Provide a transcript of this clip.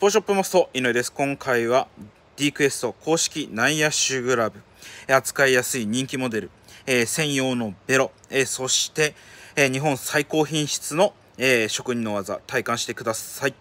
ポーショップモスト井上です。今回は D クエスト公式ナイアシュグラブ、扱いやすい人気モデル、えー、専用のベロ、えー、そして、えー、日本最高品質の、え職人の技体感してください。